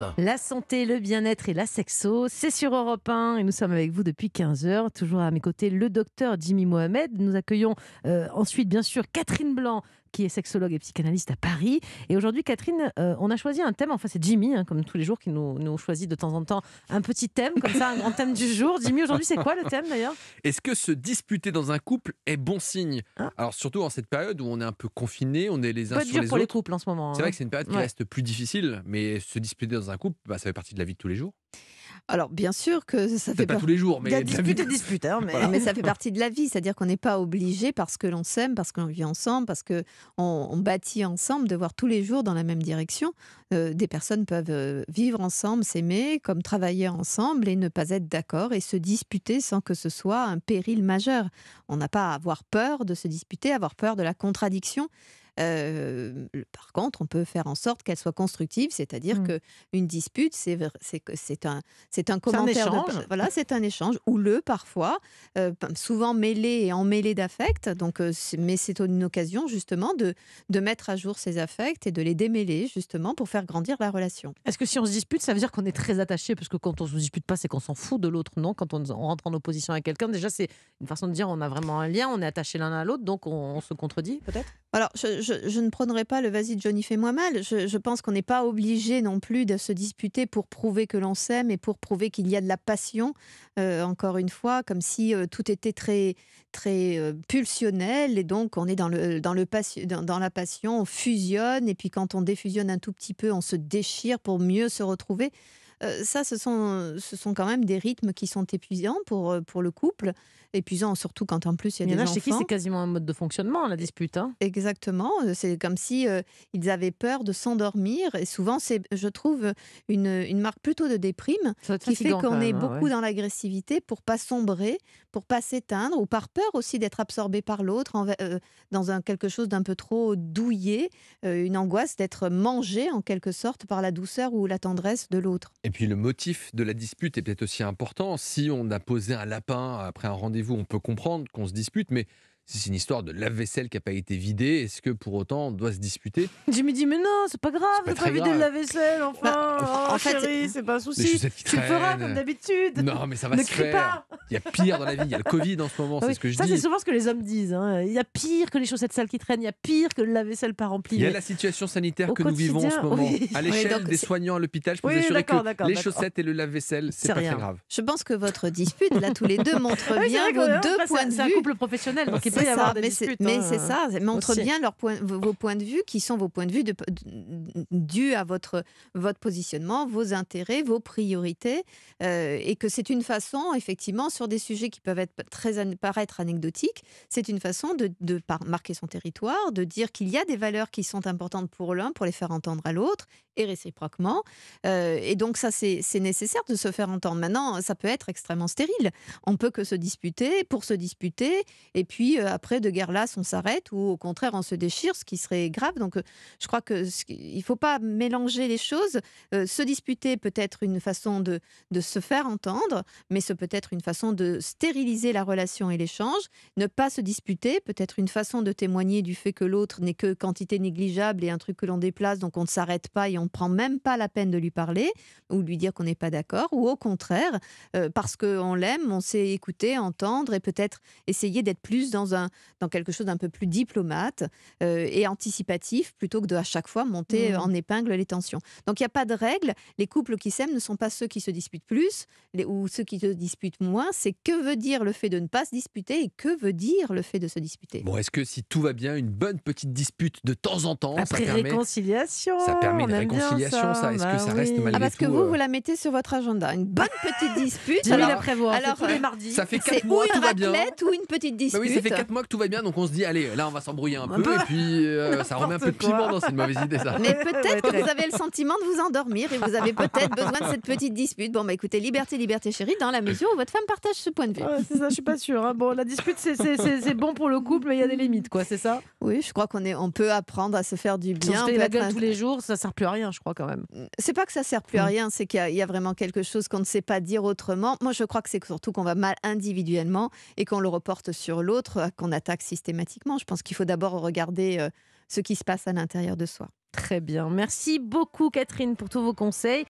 Ah. La santé, le bien-être et la sexo, c'est sur Europe 1 et nous sommes avec vous depuis 15h. Toujours à mes côtés, le docteur Jimmy Mohamed. Nous accueillons euh, ensuite, bien sûr, Catherine Blanc, qui est sexologue et psychanalyste à Paris. Et aujourd'hui, Catherine, euh, on a choisi un thème, enfin c'est Jimmy, hein, comme tous les jours, qui nous, choisit de temps en temps un petit thème, comme ça, un grand thème du jour. Jimmy, aujourd'hui, c'est quoi le thème d'ailleurs Est-ce que se disputer dans un couple est bon signe ah. Alors surtout en cette période où on est un peu confiné, on est les uns sur les pour autres. les en ce moment. C'est vrai hein. que c'est une période qui reste plus difficile, mais se disputer dans un couple, bah, ça fait partie de la vie de tous les jours. Alors bien sûr que ça fait pas tous les jours, mais mais... ça fait partie de la vie, c'est-à-dire qu'on n'est pas obligé parce que l'on s'aime, parce qu'on vit ensemble, parce que on, bâtit ensemble de voir tous les jours dans la même direction. Euh, des personnes peuvent euh, vivre ensemble, s'aimer, comme travailler ensemble et ne pas être d'accord et se disputer sans que ce soit un péril majeur. On n'a pas à avoir peur de se disputer, avoir peur de la contradiction. Euh, par contre, on peut faire en sorte qu'elle soit constructive, c'est-à-dire mmh. que une dispute, c'est c'est un c'est un commentaire, un voilà, c'est un échange Ou le, parfois, euh, souvent mêlé et emmêlé d'affects. Donc, euh, mais c'est une occasion justement de de mettre à jour ces affects et de les démêler justement pour faire grandir la relation. Est-ce que si on se dispute, ça veut dire qu'on est très attaché parce que quand on se dispute pas, c'est qu'on s'en fout de l'autre, non Quand on, rentre en opposition à quelqu'un, déjà c'est une façon de dire on a vraiment un lien, on est attaché l'un à l'autre, donc on, se contredit peut-être. Alors, je, ne prendrai pas le Johnny fait moi mal, je, pense qu'on n'est pas obligé non plus de se disputer pour prouver que l'on s'aime et pour prouver qu'il y a de la passion, euh, encore une fois, comme si euh, tout était très, très euh, pulsionnel et donc on est dans, le, dans, le dans, la passion, on fusionne et puis quand on défusionne un tout petit peu, on se déchire pour mieux se retrouver. ça, ce sont, ce sont quand même des rythmes qui sont épuisants pour, pour le couple épuisant, surtout quand en plus il y a des enfants. qui c'est quasiment un mode de fonctionnement, la dispute. Hein. Exactement. C'est comme si euh, ils avaient peur de s'endormir. Et souvent, c'est, je trouve, une, marque plutôt de déprime qui fait qu'on est hein, beaucoup dans l'agressivité pour pas sombrer, pour pas s'éteindre, ou par peur aussi d'être absorbé par l'autre euh, dans un, quelque chose d'un peu trop douillé, euh, une angoisse d'être mangé en quelque sorte par la douceur ou la tendresse de l'autre. Et puis le motif de la dispute est peut-être aussi important. Si on a posé un lapin après un rendez-vous vous on peut comprendre qu'on se dispute, mais si c'est une histoire de lave-vaisselle qui n'a pas été vidée, est-ce que pour autant on doit se disputer Je me dis, mais non, c'est pas grave, de pas, pas vidé de lave-vaisselle, enfin, bah, en oh, chérie, c'est pas un souci. Tu le feras comme d'habitude. Non, mais ça va ne se crie Pas. Il y a pire dans la vie. Il y a le Covid en ce moment, c'est ce que je dis. Ça, c'est souvent ce que les hommes disent. Hein. Il y a pire que les chaussettes sales qui traînent. Il y a pire que le lave-vaisselle pas rempli. Il y a la situation sanitaire que nous vivons en ce moment. À l'échelle des soignants à l'hôpital, je peux vous assurer que les chaussettes et le lave-vaisselle, c'est pas rien. très grave. Je pense que votre dispute, là, tous les deux, montre bien vos deux points de vue. C'est un couple professionnel, donc il peut y avoir des disputes. Mais hein. c'est ça, montre bien vos points de vue qui sont vos points de vue dus à votre, votre positionnement, vos intérêts, vos priorités, euh, et que c'est une façon, effectivement, sur des sujets qui peuvent être très paraître anecdotiques, c'est une façon de, de marquer son territoire, de dire qu'il y a des valeurs qui sont importantes pour l'un pour les faire entendre à l'autre et réciproquement. Euh, et donc ça, c'est nécessaire de se faire entendre. Maintenant, ça peut être extrêmement stérile. On peut que se disputer pour se disputer, et puis euh, après de guerre lasse, on s'arrête ou au contraire on se déchire, ce qui serait grave. Donc euh, je crois qu'il ne faut pas mélanger les choses. se disputer peut être une façon de, de se faire entendre, mais ce peut être une façon de stériliser la relation et l'échange. Ne pas se disputer peut être une façon de témoigner du fait que l'autre n'est que quantité négligeable et un truc que l'on déplace, donc on ne s'arrête pas et on prend même pas la peine de lui parler ou lui dire qu'on n'est pas d'accord, ou au contraire, parce euh, parce qu'on l'aime, on sait écouter, entendre et peut-être essayer d'être plus dans, un, dans quelque chose d'un peu plus diplomate euh, et anticipatif plutôt que de à chaque fois monter mmh. en épingle les tensions. Donc il n'y a pas de règle. Les couples qui s'aiment ne sont pas ceux qui se disputent plus ou ceux qui se disputent moins. C'est que veut dire le fait de ne pas se disputer et que veut dire le fait de se disputer. Bon, est-ce que si tout va bien, une bonne petite dispute de temps en temps, Après ça permet, réconciliation, ça permet ça, Est-ce que bah ça reste malgré ah, Parce que vous, euh, vous la mettez sur votre agenda. Une bonne petite dispute. Je vais la prévoir. Alors, tous euh, les Ça fait 4 mois, ou tout va ou une petite dispute. Bah oui, ça fait 4 mois que tout va bien, donc on se dit, allez, là, on va s'embrouiller un, peu, et puis euh, ça remet un peu de piment dans cette mauvaise idée, ça. Mais peut-être que vous avez le sentiment de vous endormir et vous avez peut-être besoin de cette petite dispute. Bon, bah écoutez, liberté, liberté, chérie, dans la mesure où votre femme partage ce point de vue. c'est ça, je suis pas sûre. Hein. Bon, la dispute, c'est bon pour le couple, mais il y a des limites, quoi, c'est ça Oui, je crois qu'on on peut apprendre à se faire du bien. on se la gueule tous les jours, ça sert plus à rien je crois quand même. C'est pas que ça sert plus à mm. rien, c'est qu'il y, a vraiment quelque chose qu'on ne sait pas dire autrement. Moi, je crois que c'est surtout qu'on va mal individuellement et qu'on le reporte sur l'autre, euh, qu'on attaque systématiquement. Je pense qu'il faut d'abord regarder euh, ce qui se passe à l'intérieur de soi. Très bien. Merci beaucoup, Catherine, pour tous vos conseils.